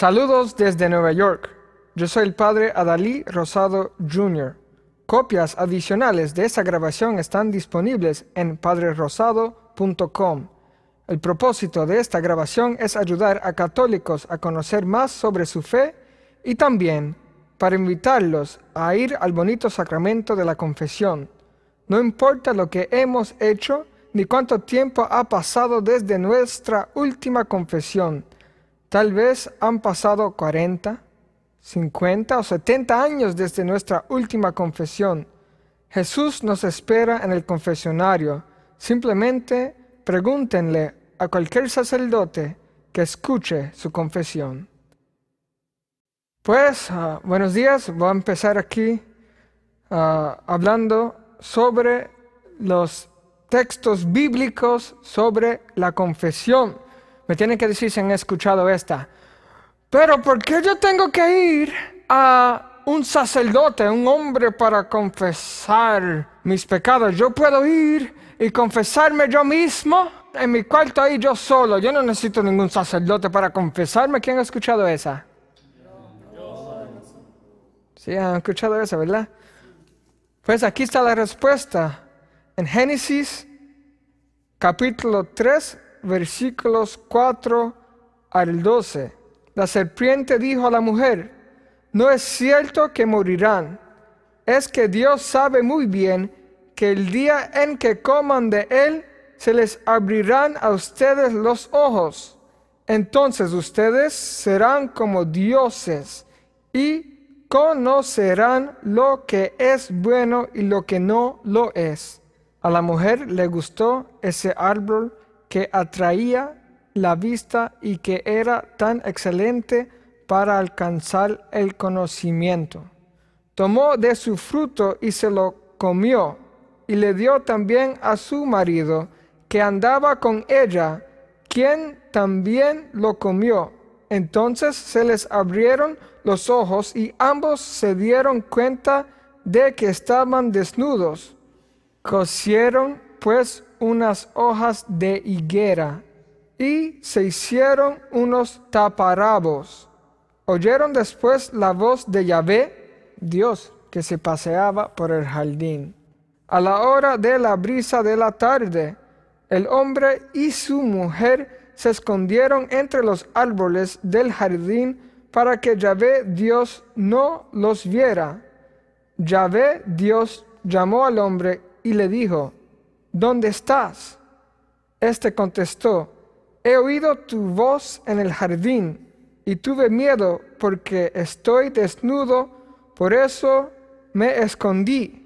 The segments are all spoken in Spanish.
Saludos desde Nueva York. Yo soy el padre Adalí Rosado Jr. Copias adicionales de esta grabación están disponibles en padrerosado.com. El propósito de esta grabación es ayudar a católicos a conocer más sobre su fe y también para invitarlos a ir al bonito sacramento de la confesión. No importa lo que hemos hecho ni cuánto tiempo ha pasado desde nuestra última confesión, Tal vez han pasado 40, 50 o 70 años desde nuestra última confesión. Jesús nos espera en el confesionario. Simplemente pregúntenle a cualquier sacerdote que escuche su confesión. Pues, ah, buenos días. Voy a empezar aquí ah, hablando sobre los textos bíblicos sobre la confesión. Me tienen que decir si han escuchado esta. Pero ¿por qué yo tengo que ir a un sacerdote, un hombre para confesar mis pecados? Yo puedo ir y confesarme yo mismo en mi cuarto ahí yo solo. Yo no necesito ningún sacerdote para confesarme. ¿Quién ha escuchado esa? Sí, han escuchado esa, ¿verdad? Pues aquí está la respuesta. En Génesis capítulo 3, versículos 4 al 12. La serpiente dijo a la mujer, no es cierto que morirán, es que Dios sabe muy bien que el día en que coman de él, se les abrirán a ustedes los ojos. Entonces ustedes serán como dioses y conocerán lo que es bueno y lo que no lo es. A la mujer le gustó ese árbol que atraía la vista y que era tan excelente para alcanzar el conocimiento. Tomó de su fruto y se lo comió, y le dio también a su marido, que andaba con ella, quien también lo comió. Entonces se les abrieron los ojos y ambos se dieron cuenta de que estaban desnudos. Cosieron pues unas hojas de higuera y se hicieron unos taparabos. Oyeron después la voz de Yahvé, Dios, que se paseaba por el jardín. A la hora de la brisa de la tarde, el hombre y su mujer se escondieron entre los árboles del jardín para que Yahvé Dios no los viera. Yahvé Dios llamó al hombre y le dijo, ¿dónde estás? Este contestó, he oído tu voz en el jardín y tuve miedo porque estoy desnudo, por eso me escondí.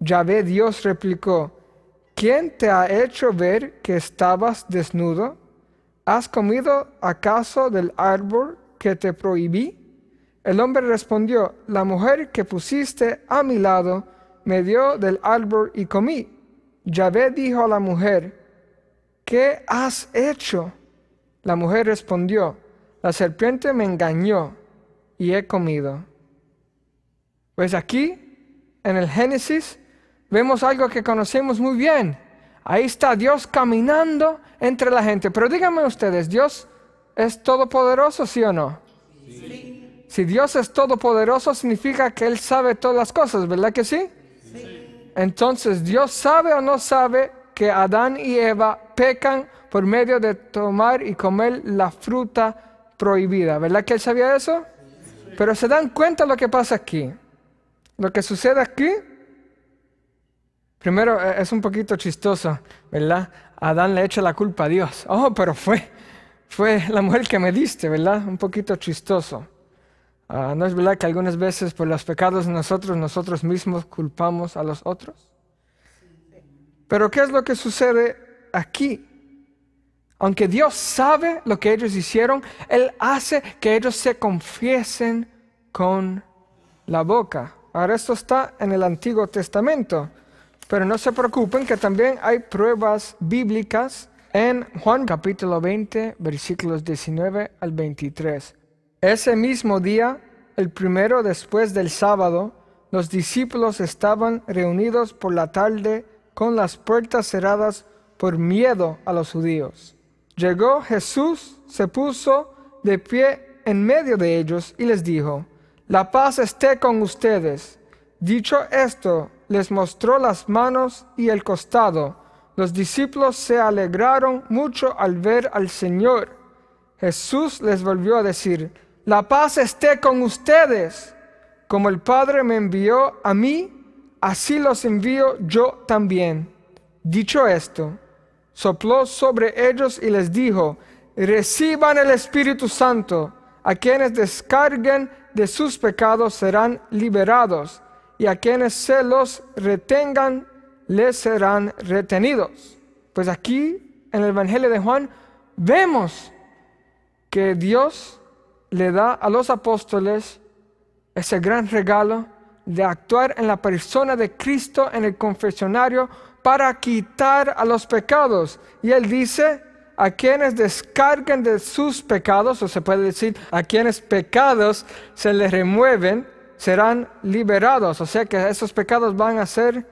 Yahvé Dios replicó, ¿quién te ha hecho ver que estabas desnudo? ¿Has comido acaso del árbol que te prohibí? El hombre respondió, la mujer que pusiste a mi lado me dio del árbol y comí. Yahvé dijo a la mujer, ¿qué has hecho? La mujer respondió, la serpiente me engañó y he comido. Pues aquí, en el Génesis, vemos algo que conocemos muy bien. Ahí está Dios caminando entre la gente. Pero díganme ustedes, ¿Dios es todopoderoso, sí o no? Si Dios es todopoderoso, significa que Él sabe todas las cosas, ¿verdad que sí? Entonces, ¿Dios sabe o no sabe que Adán y Eva pecan por medio de tomar y comer la fruta prohibida? ¿Verdad que él sabía eso? Pero se dan cuenta lo que pasa aquí. Lo que sucede aquí, primero eh, es un poquito chistoso, ¿verdad? Adán le echa la culpa a Dios. Oh, pero fue, fue la mujer que me diste, ¿verdad? Un poquito chistoso. Ah, ¿No es verdad que algunas veces por los pecados de nosotros, nosotros mismos culpamos a los otros? Pero ¿qué es lo que sucede aquí? Aunque Dios sabe lo que ellos hicieron, Él hace que ellos se confiesen con la boca. Ahora esto está en el Antiguo Testamento, pero no se preocupen que también hay pruebas bíblicas en Juan capítulo 20, versículos 19 al 23. Ese mismo día, el primero después del sábado, los discípulos estaban reunidos por la tarde con las puertas cerradas por miedo a los judíos. Llegó Jesús, se puso de pie en medio de ellos y les dijo, La paz esté con ustedes. Dicho esto, les mostró las manos y el costado. Los discípulos se alegraron mucho al ver al Señor. Jesús les volvió a decir, la paz esté con ustedes. Como el Padre me envió a mí, así los envío yo también. Dicho esto, sopló sobre ellos y les dijo, reciban el Espíritu Santo, a quienes descarguen de sus pecados serán liberados, y a quienes se los retengan les serán retenidos. Pues aquí, en el Evangelio de Juan, vemos que Dios le da a los apóstoles ese gran regalo de actuar en la persona de Cristo en el confesionario para quitar a los pecados. Y él dice, a quienes descarguen de sus pecados, o se puede decir, a quienes pecados se les remueven, serán liberados. O sea que esos pecados van a ser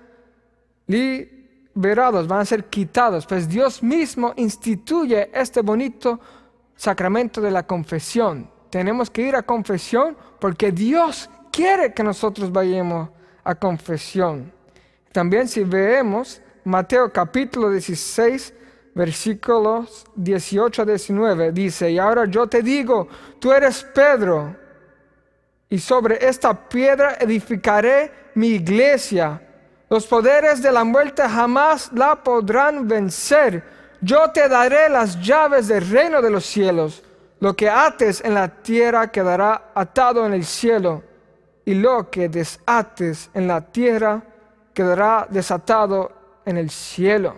liberados, van a ser quitados. Pues Dios mismo instituye este bonito sacramento de la confesión, tenemos que ir a confesión porque Dios quiere que nosotros vayamos a confesión. También si vemos Mateo capítulo 16, versículos 18 a 19, dice, y ahora yo te digo, tú eres Pedro, y sobre esta piedra edificaré mi iglesia. Los poderes de la muerte jamás la podrán vencer. Yo te daré las llaves del reino de los cielos. Lo que ates en la tierra quedará atado en el cielo, y lo que desates en la tierra quedará desatado en el cielo.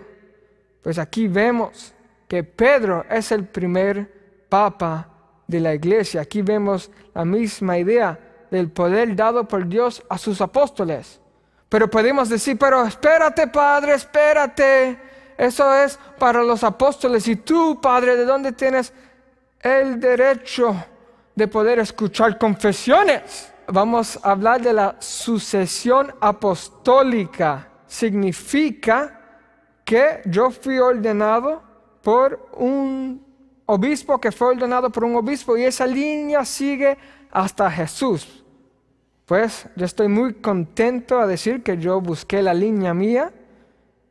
Pues aquí vemos que Pedro es el primer papa de la iglesia. Aquí vemos la misma idea del poder dado por Dios a sus apóstoles. Pero podemos decir, pero espérate, Padre, espérate. Eso es para los apóstoles. ¿Y tú, Padre, de dónde tienes el derecho de poder escuchar confesiones. Vamos a hablar de la sucesión apostólica. Significa que yo fui ordenado por un obispo que fue ordenado por un obispo y esa línea sigue hasta Jesús. Pues yo estoy muy contento a decir que yo busqué la línea mía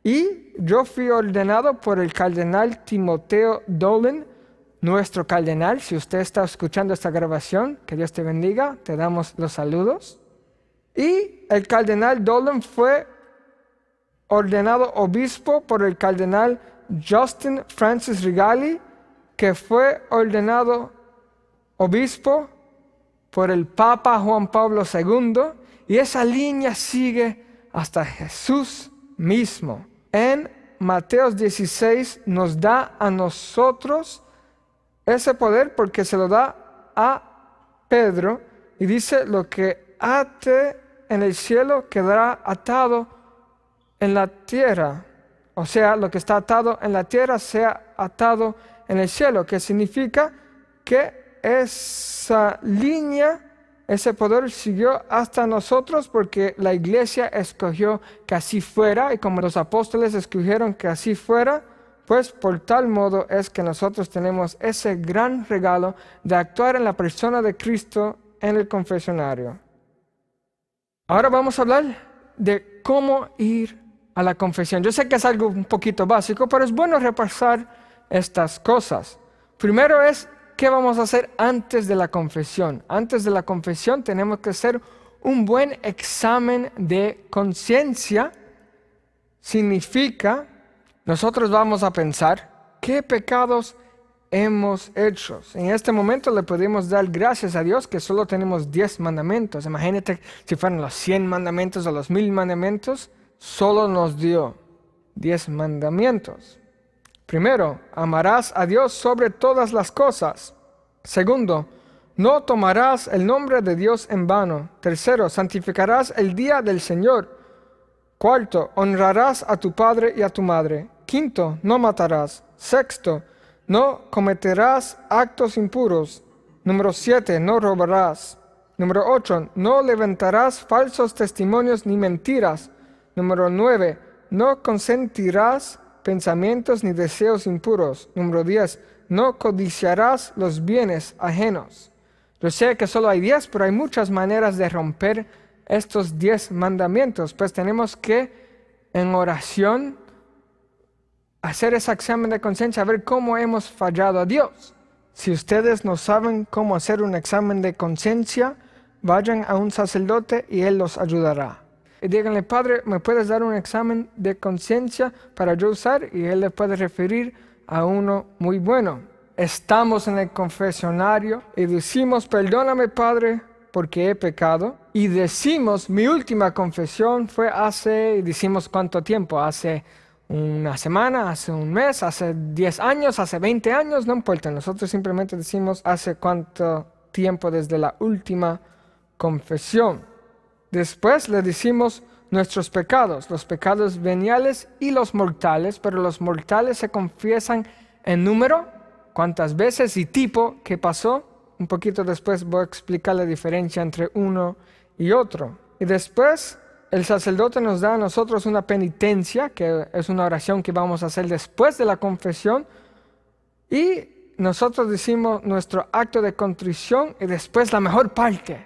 y yo fui ordenado por el cardenal Timoteo Dolan nuestro cardenal. Si usted está escuchando esta grabación, que Dios te bendiga, te damos los saludos. Y el cardenal Dolan fue ordenado obispo por el cardenal Justin Francis Rigali, que fue ordenado obispo por el Papa Juan Pablo II, y esa línea sigue hasta Jesús mismo. En Mateos 16 nos da a nosotros ese poder porque se lo da a Pedro y dice, lo que ate en el cielo quedará atado en la tierra. O sea, lo que está atado en la tierra sea atado en el cielo, que significa que esa línea, ese poder siguió hasta nosotros porque la iglesia escogió que así fuera y como los apóstoles escogieron que así fuera, pues por tal modo es que nosotros tenemos ese gran regalo de actuar en la persona de Cristo en el confesionario. Ahora vamos a hablar de cómo ir a la confesión. Yo sé que es algo un poquito básico, pero es bueno repasar estas cosas. Primero es qué vamos a hacer antes de la confesión. Antes de la confesión tenemos que hacer un buen examen de conciencia. Significa nosotros vamos a pensar qué pecados hemos hecho. En este momento le podemos dar gracias a Dios que solo tenemos diez mandamientos. Imagínate si fueran los 100 mandamientos o los mil mandamientos, solo nos dio diez mandamientos. Primero, amarás a Dios sobre todas las cosas. Segundo, no tomarás el nombre de Dios en vano. Tercero, santificarás el día del Señor. Cuarto, honrarás a tu padre y a tu madre. Quinto, no matarás. Sexto, no cometerás actos impuros. Número siete, no robarás. Número ocho, no levantarás falsos testimonios ni mentiras. Número nueve, no consentirás pensamientos ni deseos impuros. Número diez, No codiciarás los bienes ajenos. Yo sé que solo hay diez, pero hay muchas maneras de romper estos diez mandamientos. Pues tenemos que en oración hacer ese examen de conciencia, a ver cómo hemos fallado a Dios. Si ustedes no saben cómo hacer un examen de conciencia, vayan a un sacerdote y él los ayudará. Y díganle, Padre, ¿me puedes dar un examen de conciencia para yo usar? Y él les puede referir a uno muy bueno. Estamos en el confesionario y decimos, perdóname, Padre, porque he pecado. Y decimos, mi última confesión fue hace, y decimos cuánto tiempo, hace una semana, hace un mes, hace 10 años, hace 20 años, no importa. Nosotros simplemente decimos hace cuánto tiempo desde la última confesión. Después le decimos nuestros pecados, los pecados veniales y los mortales, pero los mortales se confiesan en número, cuántas veces y tipo que pasó. Un poquito después voy a explicar la diferencia entre uno y otro. Y después el sacerdote nos da a nosotros una penitencia, que es una oración que vamos a hacer después de la confesión, y nosotros decimos nuestro acto de contrición y después la mejor parte.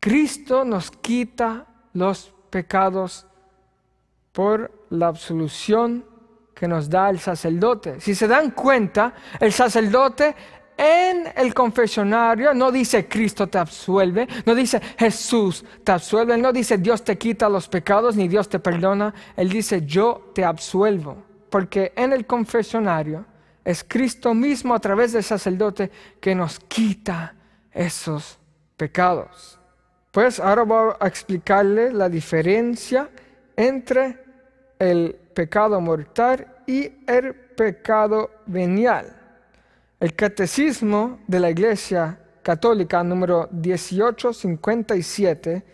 Cristo nos quita los pecados por la absolución que nos da el sacerdote. Si se dan cuenta, el sacerdote en el confesionario no dice Cristo te absuelve, no dice Jesús te absuelve, no dice Dios te quita los pecados ni Dios te perdona, él dice yo te absuelvo, porque en el confesionario es Cristo mismo a través del sacerdote que nos quita esos pecados. Pues ahora voy a explicarle la diferencia entre el pecado mortal y el pecado venial. El Catecismo de la Iglesia Católica número 1857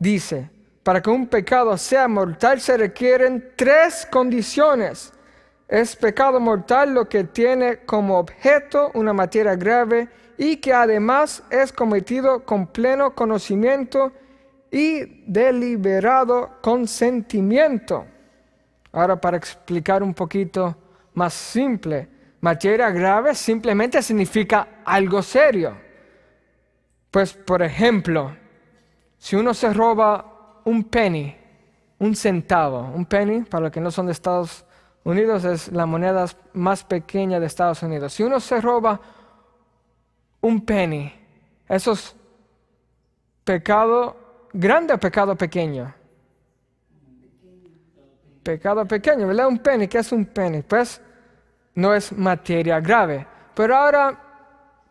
dice, para que un pecado sea mortal se requieren tres condiciones. Es pecado mortal lo que tiene como objeto una materia grave y que además es cometido con pleno conocimiento y deliberado consentimiento. Ahora para explicar un poquito más simple, Materia grave simplemente significa algo serio. Pues, por ejemplo, si uno se roba un penny, un centavo, un penny, para los que no son de Estados Unidos, es la moneda más pequeña de Estados Unidos. Si uno se roba un penny, eso es pecado grande o pecado pequeño. Pecado pequeño, ¿verdad? Un penny, ¿qué es un penny? Pues no es materia grave. Pero ahora,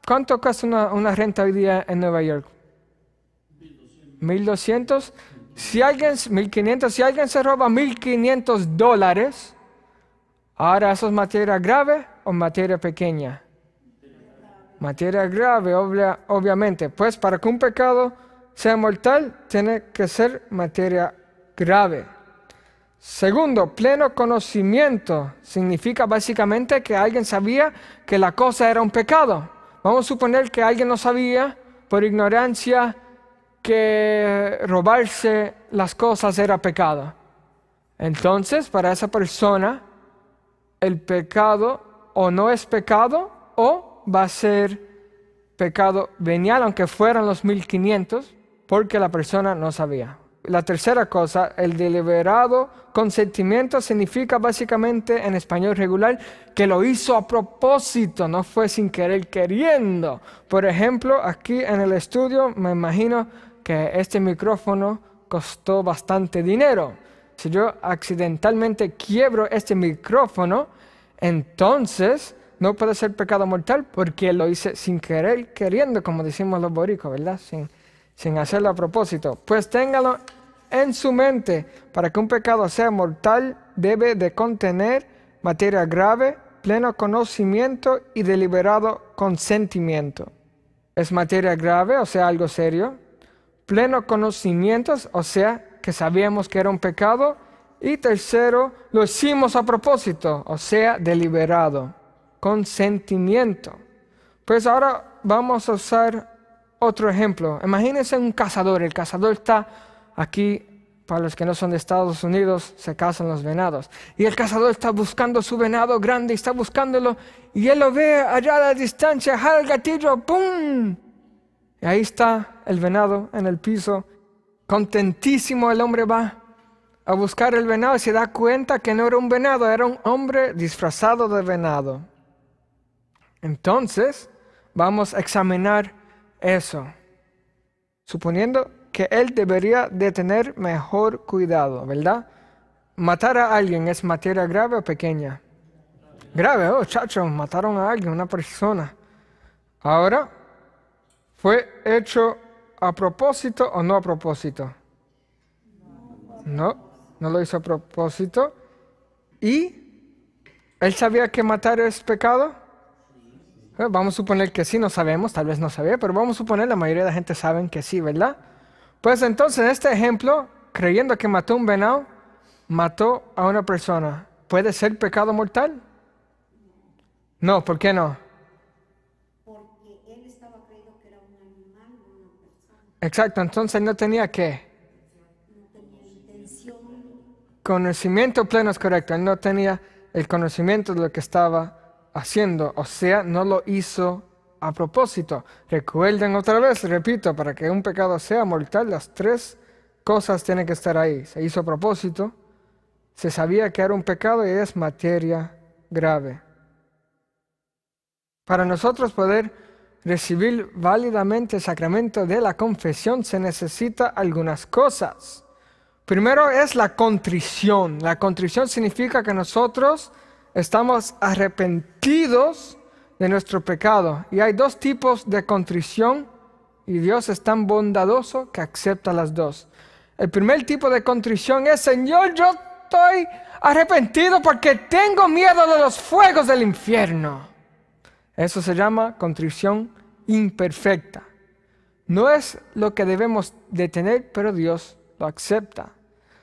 ¿cuánto cuesta una, renta hoy día en Nueva York? 1200. Si alguien, 1500, si alguien se roba 1500 dólares, ahora eso es materia grave o materia pequeña? Materia grave, obviamente. Pues para que un pecado sea mortal, tiene que ser materia grave. Segundo, pleno conocimiento significa básicamente que alguien sabía que la cosa era un pecado. Vamos a suponer que alguien no sabía por ignorancia que robarse las cosas era pecado. Entonces, para esa persona, el pecado o no es pecado o va a ser pecado venial, aunque fueran los 1500, porque la persona no sabía la tercera cosa, el deliberado consentimiento significa básicamente en español regular que lo hizo a propósito, no fue sin querer queriendo. Por ejemplo, aquí en el estudio me imagino que este micrófono costó bastante dinero. Si yo accidentalmente quiebro este micrófono, entonces no puede ser pecado mortal porque lo hice sin querer, queriendo, como decimos los boricos, ¿verdad? Sin, sin hacerlo a propósito. Pues téngalo en su mente. Para que un pecado sea mortal, debe de contener materia grave, pleno conocimiento y deliberado consentimiento. Es materia grave, o sea, algo serio. Pleno conocimiento, o sea, que sabíamos que era un pecado. Y tercero, lo hicimos a propósito, o sea, deliberado. Consentimiento. Pues ahora vamos a usar otro ejemplo. Imagínense un cazador. El cazador está Aquí, para los que no son de Estados Unidos, se cazan los venados. Y el cazador está buscando su venado grande, está buscándolo, y él lo ve allá a la distancia, jala el gatillo, ¡pum! Y ahí está el venado en el piso. Contentísimo el hombre va a buscar el venado y se da cuenta que no era un venado, era un hombre disfrazado de venado. Entonces, vamos a examinar eso. Suponiendo que él debería de tener mejor cuidado, ¿verdad? Matar a alguien es materia grave o pequeña. Grave, oh, chacho, mataron a alguien, una persona. Ahora, ¿fue hecho a propósito o no a propósito? No, no lo hizo a propósito. ¿Y él sabía que matar es pecado? Eh, vamos a suponer que sí, no sabemos, tal vez no sabía, pero vamos a suponer la mayoría de la gente saben que sí, ¿verdad? Pues entonces, en este ejemplo, creyendo que mató un venado, mató a una persona. ¿Puede ser pecado mortal? No, ¿por qué no? Porque él estaba que era un animal, Exacto, entonces no tenía qué. Conocimiento pleno es correcto. Él no tenía el conocimiento de lo que estaba haciendo. O sea, no lo hizo a propósito, recuerden otra vez, repito, para que un pecado sea mortal, las tres cosas tienen que estar ahí. Se hizo a propósito, se sabía que era un pecado y es materia grave. Para nosotros poder recibir válidamente el sacramento de la confesión se necesita algunas cosas. Primero es la contrición. La contrición significa que nosotros estamos arrepentidos de nuestro pecado. Y hay dos tipos de contrición y Dios es tan bondadoso que acepta las dos. El primer tipo de contrición es, Señor, yo estoy arrepentido porque tengo miedo de los fuegos del infierno. Eso se llama contrición imperfecta. No es lo que debemos de tener, pero Dios lo acepta.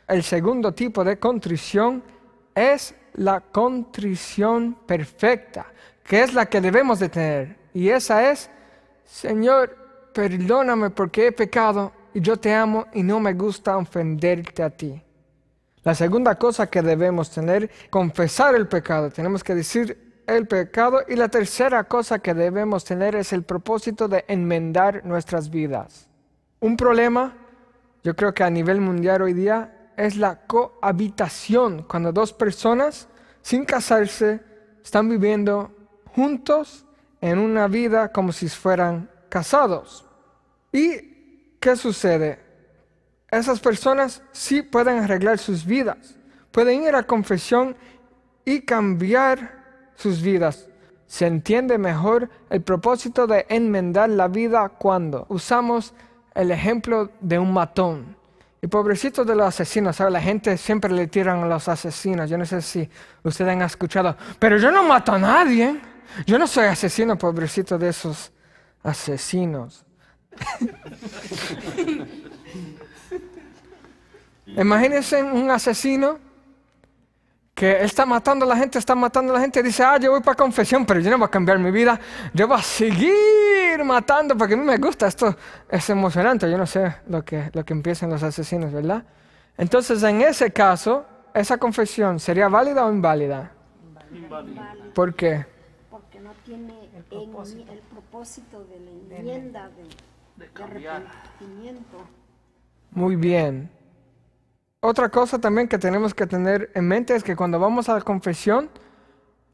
El segundo tipo de contrición es la contrición perfecta, que es la que debemos de tener. Y esa es, Señor, perdóname porque he pecado y yo te amo y no me gusta ofenderte a ti. La segunda cosa que debemos tener, confesar el pecado. Tenemos que decir el pecado. Y la tercera cosa que debemos tener es el propósito de enmendar nuestras vidas. Un problema, yo creo que a nivel mundial hoy día, es la cohabitación, cuando dos personas sin casarse están viviendo juntos en una vida como si fueran casados. ¿Y qué sucede? Esas personas sí pueden arreglar sus vidas, pueden ir a confesión y cambiar sus vidas. Se entiende mejor el propósito de enmendar la vida cuando usamos el ejemplo de un matón. Y pobrecito de los asesinos, ¿sabe? La gente siempre le tiran a los asesinos. Yo no sé si ustedes han escuchado, pero yo no mato a nadie. Yo no soy asesino, pobrecito de esos asesinos. Imagínense un asesino que está matando a la gente, está matando a la gente, dice, ah, yo voy para confesión, pero yo no voy a cambiar mi vida, yo voy a seguir matando, porque a mí me gusta, esto es emocionante, yo no sé lo que, lo que empiezan los asesinos, ¿verdad? Entonces, en ese caso, esa confesión sería válida o inválida? Inválida. ¿Por qué? tiene el propósito, de la enmienda de, Muy bien. Otra cosa también que tenemos que tener en mente es que cuando vamos a la confesión,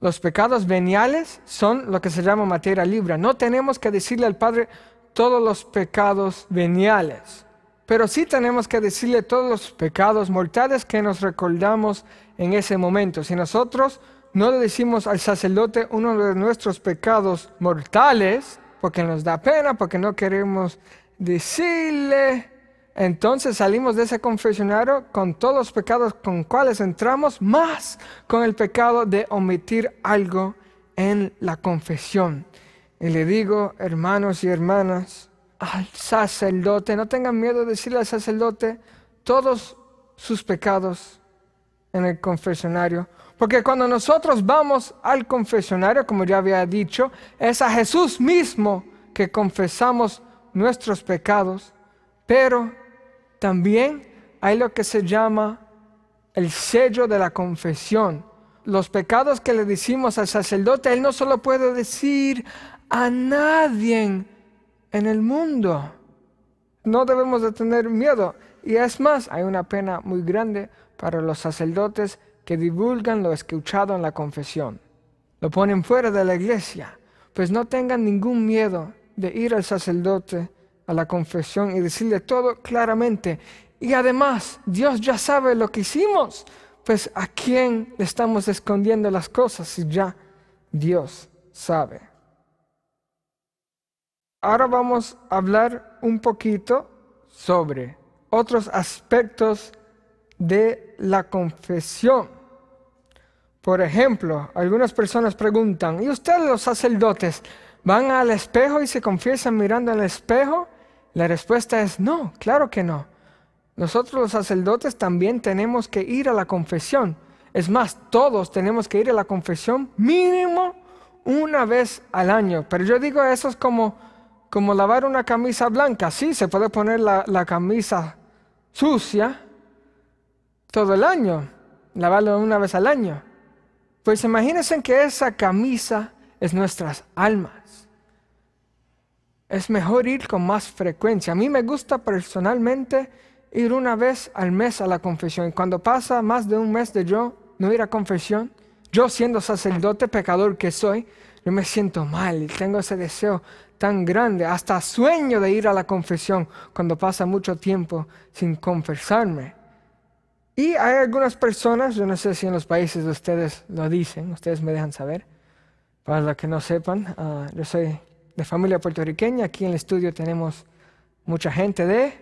los pecados veniales son lo que se llama materia libre. No tenemos que decirle al Padre todos los pecados veniales, pero sí tenemos que decirle todos los pecados mortales que nos recordamos en ese momento. Si nosotros no le decimos al sacerdote uno de nuestros pecados mortales, porque nos da pena, porque no queremos decirle. Entonces salimos de ese confesionario con todos los pecados con cuales entramos, más con el pecado de omitir algo en la confesión. Y le digo, hermanos y hermanas, al sacerdote, no tengan miedo de decirle al sacerdote todos sus pecados en el confesionario, porque cuando nosotros vamos al confesionario, como ya había dicho, es a Jesús mismo que confesamos nuestros pecados, pero también hay lo que se llama el sello de la confesión. Los pecados que le decimos al sacerdote, él no solo puede decir a nadie en el mundo. No debemos de tener miedo. Y es más, hay una pena muy grande para los sacerdotes que divulgan lo escuchado en la confesión. Lo ponen fuera de la iglesia, pues no tengan ningún miedo de ir al sacerdote a la confesión y decirle todo claramente. Y además, Dios ya sabe lo que hicimos, pues a quién le estamos escondiendo las cosas si ya Dios sabe. Ahora vamos a hablar un poquito sobre otros aspectos de la confesión. Por ejemplo, algunas personas preguntan, ¿y ustedes los sacerdotes van al espejo y se confiesan mirando al espejo? La respuesta es no, claro que no. Nosotros los sacerdotes también tenemos que ir a la confesión. Es más, todos tenemos que ir a la confesión mínimo una vez al año. Pero yo digo eso es como, como lavar una camisa blanca. Sí, se puede poner la, la camisa sucia todo el año, lavarlo una vez al año. Pues imagínense que esa camisa es nuestras almas. Es mejor ir con más frecuencia. A mí me gusta personalmente ir una vez al mes a la confesión. cuando pasa más de un mes de yo no ir a confesión, yo siendo sacerdote, pecador que soy, yo me siento mal y tengo ese deseo tan grande, hasta sueño de ir a la confesión cuando pasa mucho tiempo sin confesarme. Y hay algunas personas, yo no sé si en los países de ustedes lo dicen, ustedes me dejan saber. Para los que no sepan, ah, yo soy de familia puertorriqueña, aquí en el estudio tenemos mucha gente de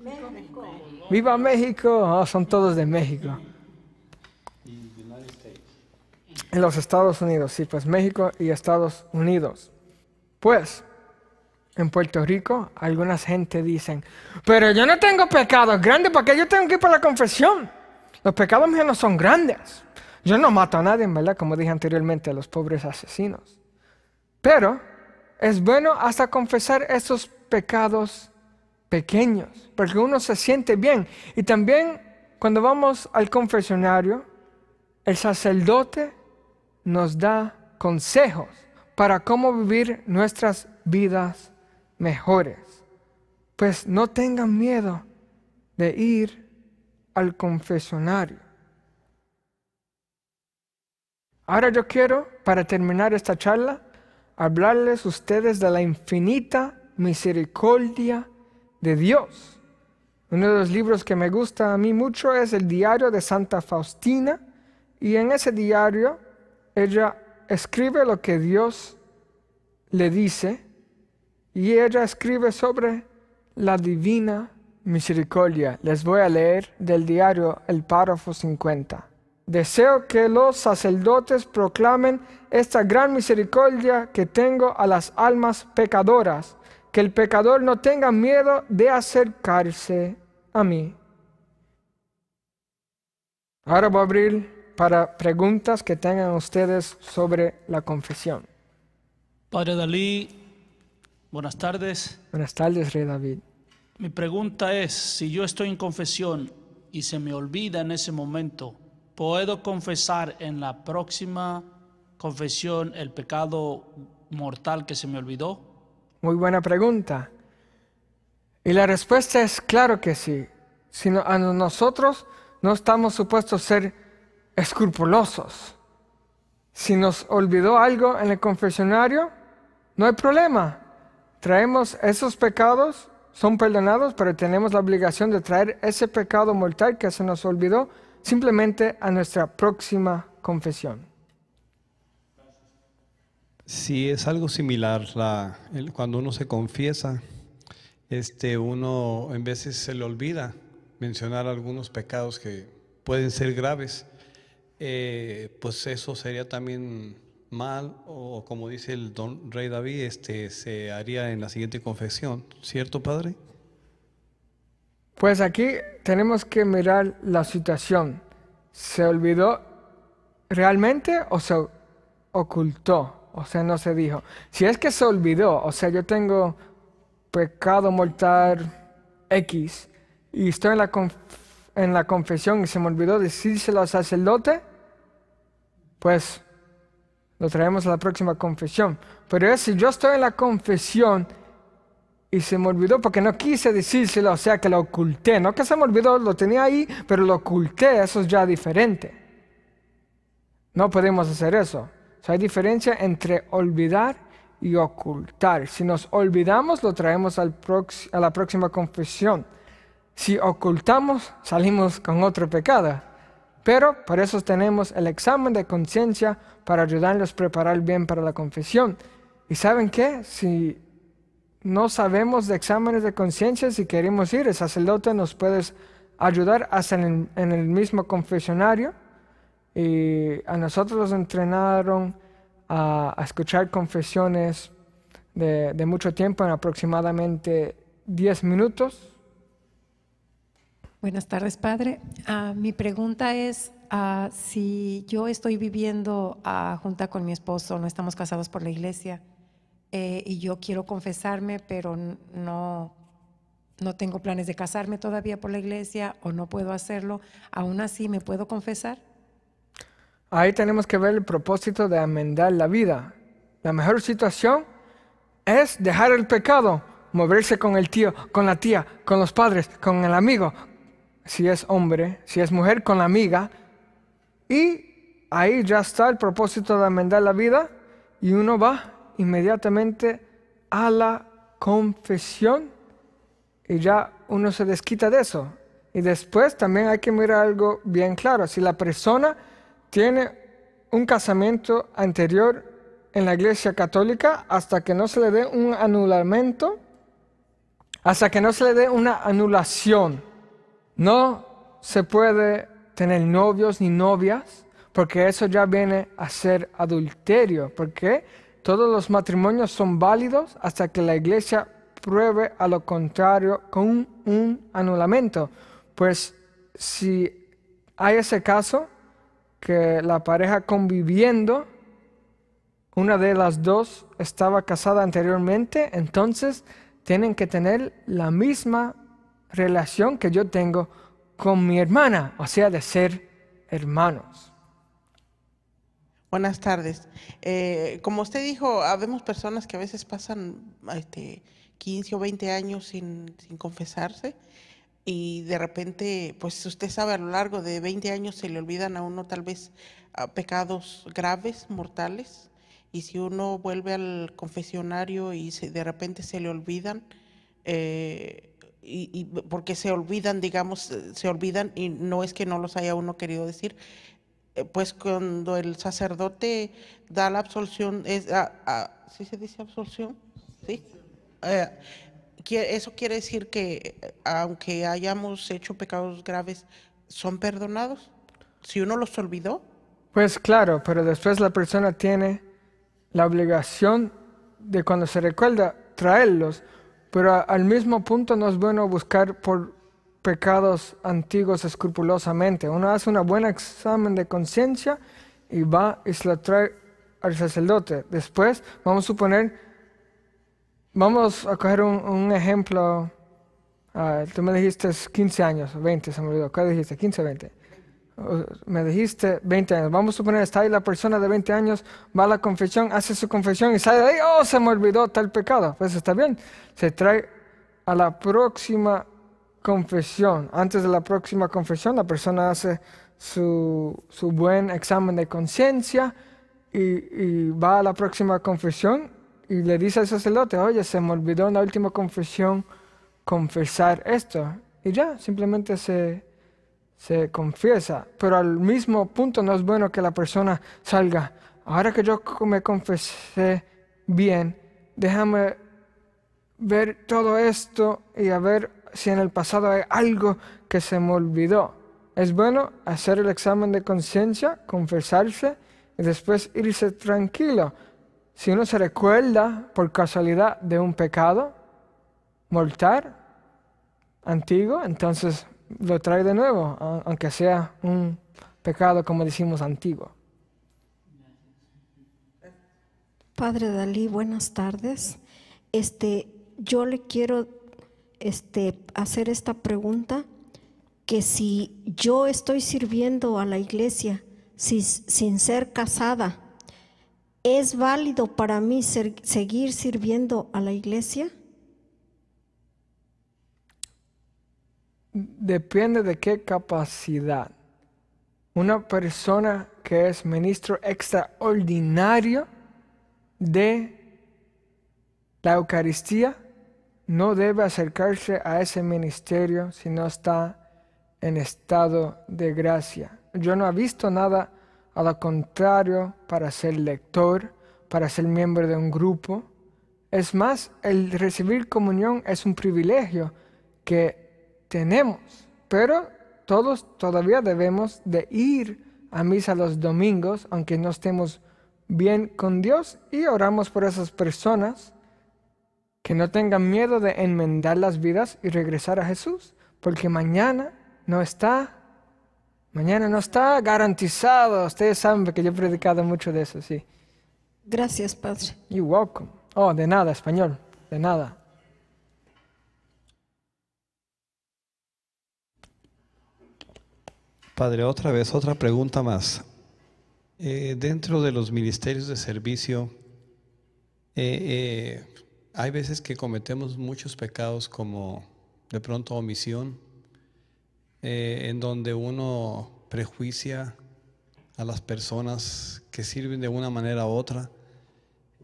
México. ¡Viva México! Oh, son todos de México. En los Estados Unidos, sí, pues México y Estados Unidos. Pues, en Puerto Rico, algunas gente dicen, pero yo no tengo pecados grandes, porque qué yo tengo que ir para la confesión? Los pecados míos no son grandes. Yo no mato a nadie, ¿verdad? Como dije anteriormente, a los pobres asesinos. Pero es bueno hasta confesar esos pecados pequeños, porque uno se siente bien. Y también cuando vamos al confesionario, el sacerdote nos da consejos para cómo vivir nuestras vidas mejores. Pues no tengan miedo de ir al confesionario. Ahora yo quiero, para terminar esta charla, hablarles ustedes de la infinita misericordia de Dios. Uno de los libros que me gusta a mí mucho es el diario de Santa Faustina y en ese diario ella escribe lo que Dios le dice y ella escribe sobre la divina misericordia. Les voy a leer del diario el párrafo 50. Deseo que los sacerdotes proclamen esta gran misericordia que tengo a las almas pecadoras, que el pecador no tenga miedo de acercarse a mí. Ahora voy a abrir para preguntas que tengan ustedes sobre la confesión. Padre Dalí, Buenas tardes. Buenas tardes, Rey David. Mi pregunta es, si yo estoy en confesión y se me olvida en ese momento, ¿puedo confesar en la próxima confesión el pecado mortal que se me olvidó? Muy buena pregunta. Y la respuesta es claro que sí. Si a nosotros no estamos supuestos ser escrupulosos. Si nos olvidó algo en el confesionario, no hay problema traemos esos pecados, son perdonados, pero tenemos la obligación de traer ese pecado mortal que se nos olvidó simplemente a nuestra próxima confesión. Sí, es algo similar cuando uno se confiesa, este, uno en veces se le olvida mencionar algunos pecados que pueden ser graves. Eh, pues eso sería también mal, o como dice el don rey David, este, se haría en la siguiente confesión, ¿cierto, Padre? Pues aquí tenemos que mirar la situación. ¿Se olvidó realmente o se ocultó? O sea, no se dijo. Si es que se olvidó, o sea, yo tengo pecado mortal X y estoy en la, en la confesión y se me olvidó decírselo al sacerdote, pues lo traemos a la próxima confesión. Pero es si yo estoy en la confesión y se me olvidó porque no quise decírselo, o sea que lo oculté. No que se me olvidó, lo tenía ahí, pero lo oculté, eso es ya diferente. No podemos hacer eso. hay diferencia entre olvidar y ocultar. Si nos olvidamos, lo traemos al a la próxima confesión. Si ocultamos, salimos con otro pecado. Pero por eso tenemos el examen de conciencia para ayudarles a preparar bien para la confesión. ¿Y saben qué? Si no sabemos de exámenes de conciencia, si queremos ir, el sacerdote nos puede ayudar hasta en el, mismo confesionario. Y a nosotros nos entrenaron a, escuchar confesiones de, de mucho tiempo, en aproximadamente 10 minutos, Buenas tardes, padre. Ah, mi pregunta es ah, si yo estoy viviendo junto ah, junta con mi esposo, no estamos casados por la iglesia, eh, y yo quiero confesarme, pero no, no tengo planes de casarme todavía por la iglesia o no puedo hacerlo, aún así me puedo confesar. Ahí tenemos que ver el propósito de amendar la vida. La mejor situación es dejar el pecado moverse con el tío, con la tía, con los padres, con el amigo, si es hombre, si es mujer, con la amiga. Y ahí ya está el propósito de enmendar la vida y uno va inmediatamente a la confesión y ya uno se desquita de eso. Y después también hay que mirar algo bien claro. Si la persona tiene un casamiento anterior en la iglesia católica hasta que no se le dé un anulamiento, hasta que no se le dé una anulación no se puede tener novios ni novias, porque eso ya viene a ser adulterio, porque todos los matrimonios son válidos hasta que la iglesia pruebe a lo contrario con un anulamiento. Pues si hay ese caso, que la pareja conviviendo, una de las dos estaba casada anteriormente, entonces tienen que tener la misma relación que yo tengo con mi hermana, o sea, de ser hermanos. Buenas tardes. Eh, como usted dijo, habemos personas que a veces pasan este, 15 o 20 años sin, confesarse y de repente, pues usted sabe, a lo largo de 20 años se le olvidan a uno tal vez ah, pecados graves, mortales, y si uno vuelve al confesionario y de repente se le olvidan, eh, y, porque se olvidan, digamos, eh, se olvidan y no es que no los haya uno querido decir, eh, pues cuando el sacerdote da la absolución, es, a, ah, ah, ¿sí se dice absolución? ¿Sí? Eh, eso quiere decir que aunque hayamos hecho pecados graves, ¿son perdonados? Si uno los olvidó. Pues claro, pero después la persona tiene la obligación de cuando se recuerda traerlos pero al mismo punto no es bueno buscar por pecados antiguos escrupulosamente. Uno hace un buen examen de conciencia y va y se trae al sacerdote. Después, vamos a suponer, vamos a coger un, ejemplo, uh, tú me dijiste 15 años, 20, se me olvidó, ¿qué dijiste? 15, 20 me dijiste 20 años, vamos a suponer, está ahí la persona de 20 años, va a la confesión, hace su confesión y sale de ahí, oh, se me olvidó tal pecado. Pues está bien, se trae a la próxima confesión. Antes de la próxima confesión, la persona hace su, buen examen de conciencia y, y va a la próxima confesión y le dice al sacerdote, oye, se me olvidó en la última confesión confesar esto. Y ya, simplemente se se confiesa, pero al mismo punto no es bueno que la persona salga. Ahora que yo me confesé bien, déjame ver todo esto y a ver si en el pasado hay algo que se me olvidó. Es bueno hacer el examen de conciencia, confesarse y después irse tranquilo. Si uno se recuerda por casualidad de un pecado mortal, antiguo, entonces lo trae de nuevo, aunque sea un pecado, como decimos, antiguo. Padre Dalí, buenas tardes. Este, yo le quiero este, hacer esta pregunta, que si yo estoy sirviendo a la iglesia si, sin ser casada, ¿es válido para mí ser, seguir sirviendo a la iglesia? depende de qué capacidad. Una persona que es ministro extraordinario de la Eucaristía no debe acercarse a ese ministerio si no está en estado de gracia. Yo no he visto nada a lo contrario para ser lector, para ser miembro de un grupo. Es más, el recibir comunión es un privilegio que tenemos, pero todos todavía debemos de ir a misa los domingos, aunque no estemos bien con Dios, y oramos por esas personas que no tengan miedo de enmendar las vidas y regresar a Jesús, porque mañana no está, mañana no está garantizado. Ustedes saben que yo he predicado mucho de eso, sí. Gracias, Padre. You're welcome. Oh, de nada, español, de nada. Padre, otra vez, otra pregunta más. Eh, dentro de los ministerios de servicio, eh, eh, hay veces que cometemos muchos pecados como de pronto omisión, en donde uno prejuicia a las personas que sirven de una manera u otra.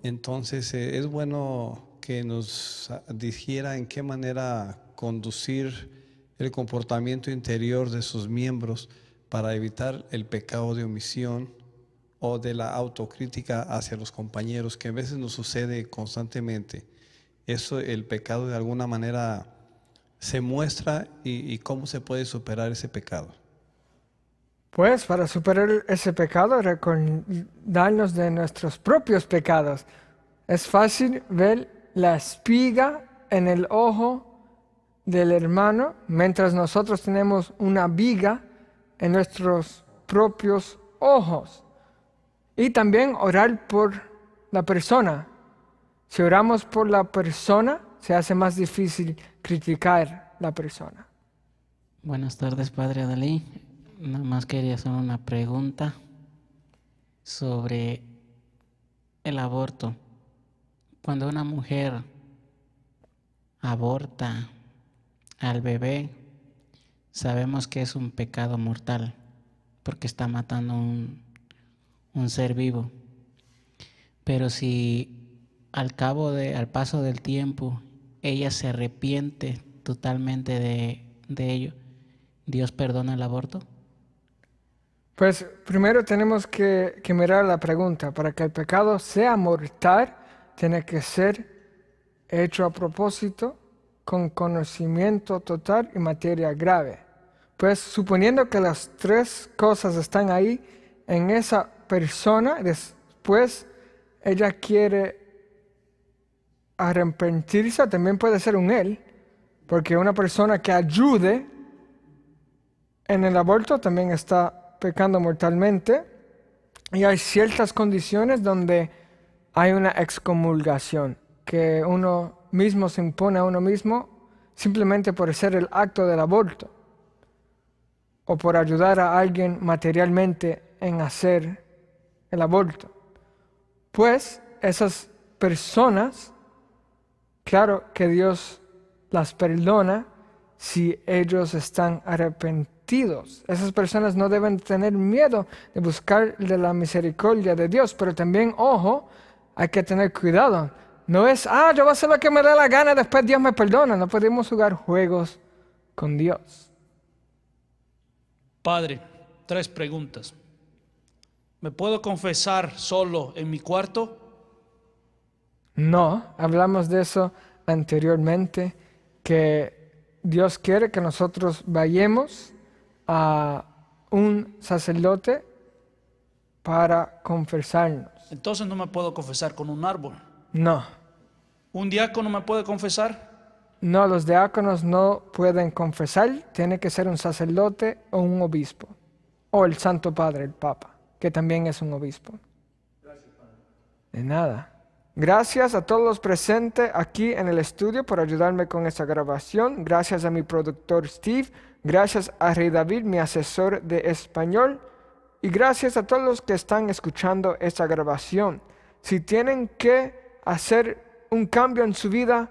Entonces es bueno que nos dijera en qué manera conducir el comportamiento interior de sus miembros para evitar el pecado de omisión o de la autocrítica hacia los compañeros, que a veces nos sucede constantemente. Eso, el pecado de alguna manera se muestra y, cómo se puede superar ese pecado. Pues para superar ese pecado, recordarnos de nuestros propios pecados. Es fácil ver la espiga en el ojo del hermano mientras nosotros tenemos una viga en nuestros propios ojos. Y también orar por la persona. Si oramos por la persona, se hace más difícil criticar la persona. Buenas tardes, Padre Adalí. Nada más quería hacer una pregunta sobre el aborto. Cuando una mujer aborta al bebé, sabemos que es un pecado mortal porque está matando un, un ser vivo. Pero si al cabo de, al paso del tiempo, ella se arrepiente totalmente de, ello, ¿Dios perdona el aborto? Pues primero tenemos que, mirar la pregunta. Para que el pecado sea mortal, tiene que ser hecho a propósito, con conocimiento total y materia grave. Pues suponiendo que las tres cosas están ahí en esa persona, después ella quiere arrepentirse, también puede ser un él, porque una persona que ayude en el aborto también está pecando mortalmente. Y hay ciertas condiciones donde hay una excomulgación, que uno mismo se impone a uno mismo simplemente por ser el acto del aborto o por ayudar a alguien materialmente en hacer el aborto. Pues esas personas, claro que Dios las perdona si ellos están arrepentidos. Esas personas no deben tener miedo de buscar de la misericordia de Dios, pero también, ojo, hay que tener cuidado. No es, ah, yo voy a hacer lo que me dé la gana, después Dios me perdona. No podemos jugar juegos con Dios. Padre, tres preguntas. ¿Me puedo confesar solo en mi cuarto? No, hablamos de eso anteriormente, que Dios quiere que nosotros vayamos a un sacerdote para confesarnos. Entonces no me puedo confesar con un árbol. No. ¿Un diácono me puede confesar? No, los diáconos no pueden confesar, tiene que ser un sacerdote o un obispo, o el Santo Padre, el Papa, que también es un obispo. Gracias, padre. De nada. Gracias a todos los presentes aquí en el estudio por ayudarme con esta grabación. Gracias a mi productor Steve. Gracias a Rey David, mi asesor de español. Y gracias a todos los que están escuchando esta grabación. Si tienen que hacer un cambio en su vida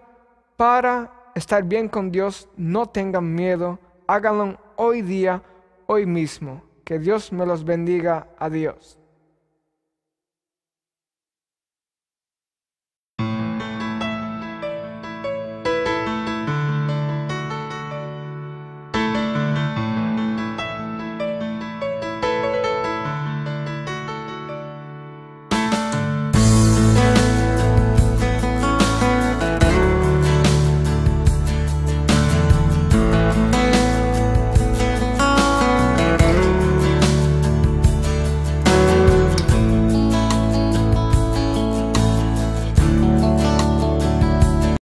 para estar bien con Dios, no tengan miedo, háganlo hoy día, hoy mismo. Que Dios me los bendiga. Adiós.